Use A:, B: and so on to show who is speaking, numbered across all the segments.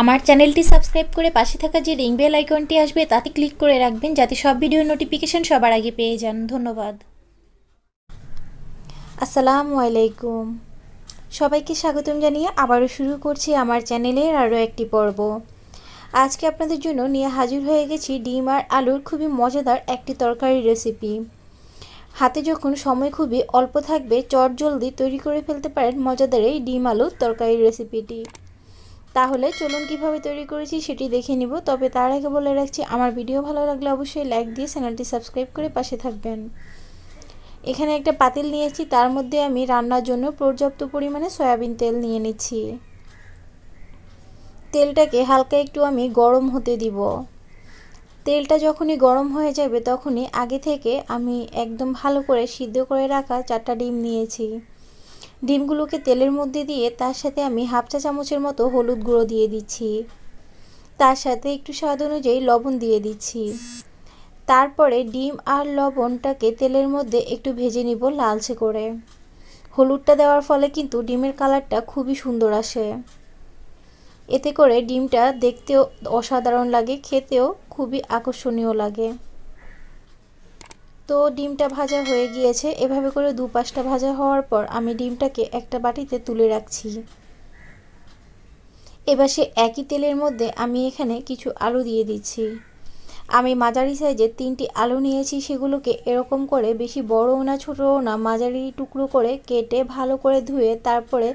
A: আমার চ্যানেলটি সাবস্ক্রাইব করে পাশে থাকা যে রিং বেল আইকনটি আসবে তাতে ক্লিক করে রাখবেন যাতে সব ভিডিওর নোটিফিকেশান সবার আগে পেয়ে যান ধন্যবাদ আসসালামু আলাইকুম সবাইকে স্বাগতম জানিয়ে আবারও শুরু করছি আমার চ্যানেলের আরও একটি পর্ব আজকে আপনাদের জন্য নিয়ে হাজির হয়ে গেছি ডিম আর আলুর খুবই মজাদার একটি তরকারি রেসিপি হাতে যখন সময় খুবই অল্প থাকবে চট জলদি তৈরি করে ফেলতে পারেন মজাদার এই ডিম আলুর তরকারি রেসিপিটি তাহলে চলুন কিভাবে তৈরি করেছি সেটি দেখে নিব তবে তার আগে বলে রাখছি আমার ভিডিও ভালো লাগলে অবশ্যই লাইক দিয়ে চ্যানেলটি সাবস্ক্রাইব করে পাশে থাকবেন এখানে একটা পাতিল নিয়েছি তার মধ্যে আমি রান্নার জন্য পর্যাপ্ত পরিমাণে সয়াবিন তেল নিয়ে নিচ্ছি তেলটাকে হালকা একটু আমি গরম হতে দিব তেলটা যখনই গরম হয়ে যাবে তখনই আগে থেকে আমি একদম ভালো করে সিদ্ধ করে রাখা চারটা ডিম নিয়েছি ডিমগুলোকে তেলের মধ্যে দিয়ে তার সাথে আমি হাফ চা চামচের মতো হলুদ গুঁড়ো দিয়ে দিচ্ছি তার সাথে একটু স্বাদ অনুযায়ী লবণ দিয়ে দিচ্ছি তারপরে ডিম আর লবণটাকে তেলের মধ্যে একটু ভেজে নিব লালচে করে হলুদটা দেওয়ার ফলে কিন্তু ডিমের কালারটা খুবই সুন্দর আসে এতে করে ডিমটা দেখতেও অসাধারণ লাগে খেতেও খুবই আকর্ষণীয় লাগে তো ডিমটা ভাজা হয়ে গিয়েছে এভাবে করে দু পাঁচটা ভাজা হওয়ার পর আমি ডিমটাকে একটা বাটিতে তুলে রাখছি এবার সে একই তেলের মধ্যে আমি এখানে কিছু আলু দিয়ে দিচ্ছি আমি মাঝারি সাইজে তিনটি আলু নিয়েছি সেগুলোকে এরকম করে বেশি বড়ও না ছোটও না মাঝারি টুকরো করে কেটে ভালো করে ধুয়ে তারপরে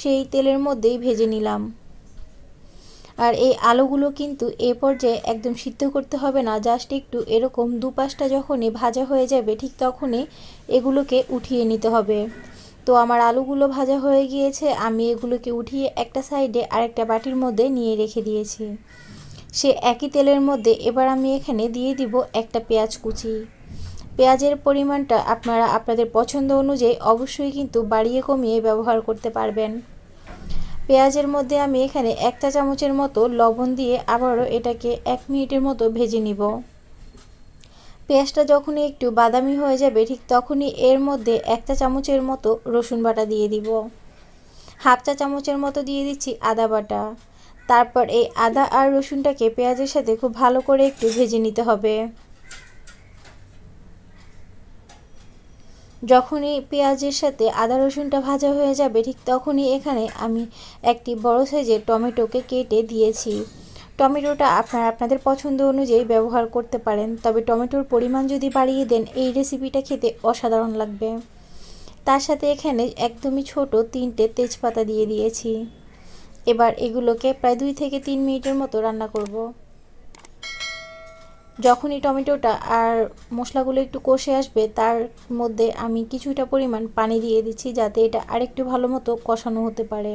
A: সেই তেলের মধ্যেই ভেজে নিলাম আর এই আলুগুলো কিন্তু এ পর্যায়ে একদম সিদ্ধ করতে হবে না জাস্ট একটু এরকম দুপাশটা যখনই ভাজা হয়ে যাবে ঠিক তখনই এগুলোকে উঠিয়ে নিতে হবে তো আমার আলুগুলো ভাজা হয়ে গিয়েছে আমি এগুলোকে উঠিয়ে একটা সাইডে আরেকটা বাটির মধ্যে নিয়ে রেখে দিয়েছি সে একই তেলের মধ্যে এবার আমি এখানে দিয়ে দিব একটা পেঁয়াজ কুচি পেঁয়াজের পরিমাণটা আপনারা আপনাদের পছন্দ অনুযায়ী অবশ্যই কিন্তু বাড়িয়ে কমিয়ে ব্যবহার করতে পারবেন পেঁয়াজের মধ্যে আমি এখানে এক চা চামচের মতো লবণ দিয়ে আবারও এটাকে এক মিনিটের মতো ভেজে নিব পেঁয়াজটা যখনই একটু বাদামি হয়ে যাবে ঠিক তখনই এর মধ্যে এক চা চামচের মতো রসুন বাটা দিয়ে দিব হাফ চা চামচের মতো দিয়ে দিচ্ছি আদা বাটা তারপর এই আদা আর রসুনটাকে পেঁয়াজের সাথে খুব ভালো করে একটু ভেজে নিতে হবে যখনই পেঁয়াজের সাথে আদা রসুনটা ভাজা হয়ে যাবে ঠিক তখনই এখানে আমি একটি বড় সাইজের টমেটোকে কেটে দিয়েছি টমেটোটা আপনারা আপনাদের পছন্দ অনুযায়ী ব্যবহার করতে পারেন তবে টমেটোর পরিমাণ যদি বাড়িয়ে দেন এই রেসিপিটা খেতে অসাধারণ লাগবে তার সাথে এখানে একদমই ছোট তিনটে তেজপাতা দিয়ে দিয়েছি এবার এগুলোকে প্রায় দুই থেকে তিন মিনিটের মতো রান্না করব যখনই টমেটোটা আর মশলাগুলো একটু কষে আসবে তার মধ্যে আমি কিছুটা পরিমাণ পানি দিয়ে দিচ্ছি যাতে এটা আরেকটু ভালো মতো কষানো হতে পারে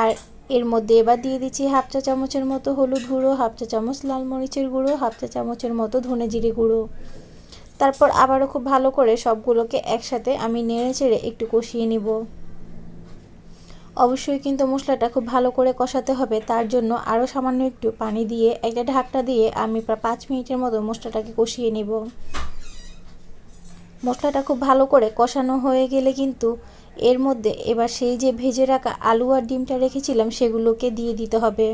A: আর এর মধ্যে এবার দিয়ে দিচ্ছি হাফ চা চামচের মতো হলুদ গুঁড়ো হাফ চা চামচ লাল মরিচের গুঁড়ো হাফ চা চামচের মতো ধনে জিরে গুঁড়ো তারপর আবারও খুব ভালো করে সবগুলোকে একসাথে আমি নেড়ে চেড়ে একটু কষিয়ে নিব অবশ্যই কিন্তু মশলাটা খুব ভালো করে কষাতে হবে তার জন্য আরও সামান্য একটু পানি দিয়ে একটা ঢাকটা দিয়ে আমি প্রায় পাঁচ মিনিটের মতো মশলাটাকে কষিয়ে নেব মশলাটা খুব ভালো করে কষানো হয়ে গেলে কিন্তু এর মধ্যে এবার সেই যে ভেজে রাখা আলু আর ডিমটা রেখেছিলাম সেগুলোকে দিয়ে দিতে হবে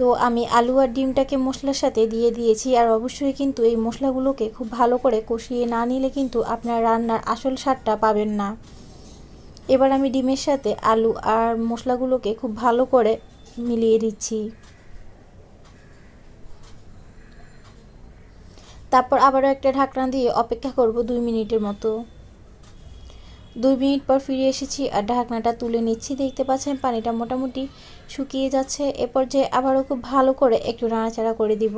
A: তো আমি আলু আর ডিমটাকে মশলার সাথে দিয়ে দিয়েছি আর অবশ্যই কিন্তু এই মশলাগুলোকে খুব ভালো করে কষিয়ে না নিলে কিন্তু আপনার রান্নার আসল স্বাদটা পাবেন না এবার আমি ডিমের সাথে আলু আর মশলাগুলোকে খুব ভালো করে মিলিয়ে দিচ্ছি তারপর আবারও একটা ঢাকনা দিয়ে অপেক্ষা করব দুই মিনিটের মতো দুই মিনিট পর ফিরে এসেছি আর ঢাকনাটা তুলে নিচ্ছি দেখতে পাচ্ছেন পানিটা মোটামুটি শুকিয়ে যাচ্ছে এ পর্যায়ে আবারও খুব ভালো করে একটু নাড়াচাড়া করে দিব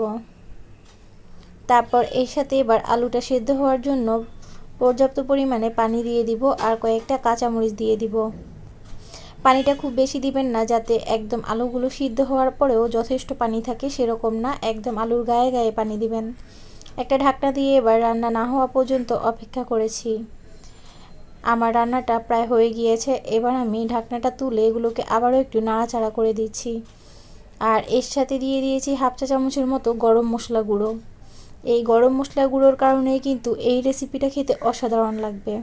A: তারপর এর সাথে এবার আলুটা সেদ্ধ হওয়ার জন্য পর্যাপ্ত পরিমাণে পানি দিয়ে দিব আর কয়েকটা কাঁচামরিচ দিয়ে দিব পানিটা খুব বেশি দিবেন না যাতে একদম আলুগুলো সিদ্ধ হওয়ার পরেও যথেষ্ট পানি থাকে সেরকম না একদম আলুর গায়ে গায়ে পানি দিবেন একটা ঢাকনা দিয়ে এবার রান্না না হওয়া পর্যন্ত অপেক্ষা করেছি আমার রান্নাটা প্রায় হয়ে গিয়েছে এবার আমি ঢাকনাটা তুলে এগুলোকে আবারও একটু নাড়াচাড়া করে দিচ্ছি আর এর সাথে দিয়ে দিয়েছি হাফ চা চামচের মতো গরম মশলা গুঁড়ো এই গরম মশলা গুঁড়োর কারণেই কিন্তু এই রেসিপিটা খেতে অসাধারণ লাগবে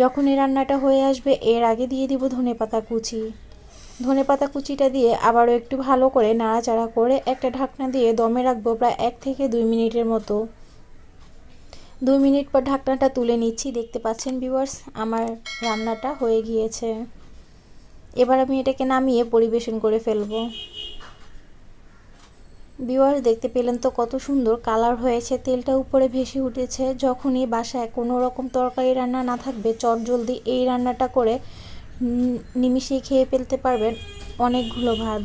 A: যখন এই রান্নাটা হয়ে আসবে এর আগে দিয়ে দিব ধনে পাতা কুচি ধনে পাতা কুচিটা দিয়ে আবারও একটু ভালো করে নাড়াচাড়া করে একটা ঢাকনা দিয়ে দমে রাখবো প্রায় এক থেকে দুই মিনিটের মতো দু মিনিট পর ঢাকনাটা তুলে নিচ্ছি দেখতে পাচ্ছেন ভিউয়ার্স আমার রান্নাটা হয়ে গিয়েছে এবার আমি এটাকে নামিয়ে পরিবেশন করে ফেলব ভিউয়ার্স দেখতে পেলেন তো কত সুন্দর কালার হয়েছে তেলটা উপরে ভেসে উঠেছে যখনই বাসায় কোনো রকম তরকারি রান্না না থাকবে চট জলদি এই রান্নাটা করে নিমিশেই খেয়ে ফেলতে পারবেন অনেকগুলো ভাত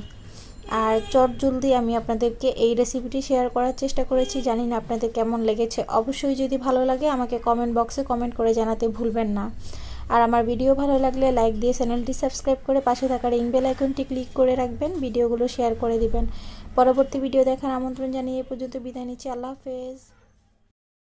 A: আর চট জলদি আমি আপনাদেরকে এই রেসিপিটি শেয়ার করার চেষ্টা করেছি জানি না আপনাদের কেমন লেগেছে অবশ্যই যদি ভালো লাগে আমাকে কমেন্ট বক্সে কমেন্ট করে জানাতে ভুলবেন না আর আমার ভিডিও ভালো লাগলে লাইক দিয়ে চ্যানেলটি সাবস্ক্রাইব করে পাশে থাকা রিং বেল আইকনটি ক্লিক করে রাখবেন ভিডিওগুলো শেয়ার করে দিবেন পরবর্তী ভিডিও দেখার আমন্ত্রণ জানিয়ে এ পর্যন্ত বিদায় নিচ্ছি আল্লাহ হাফেজ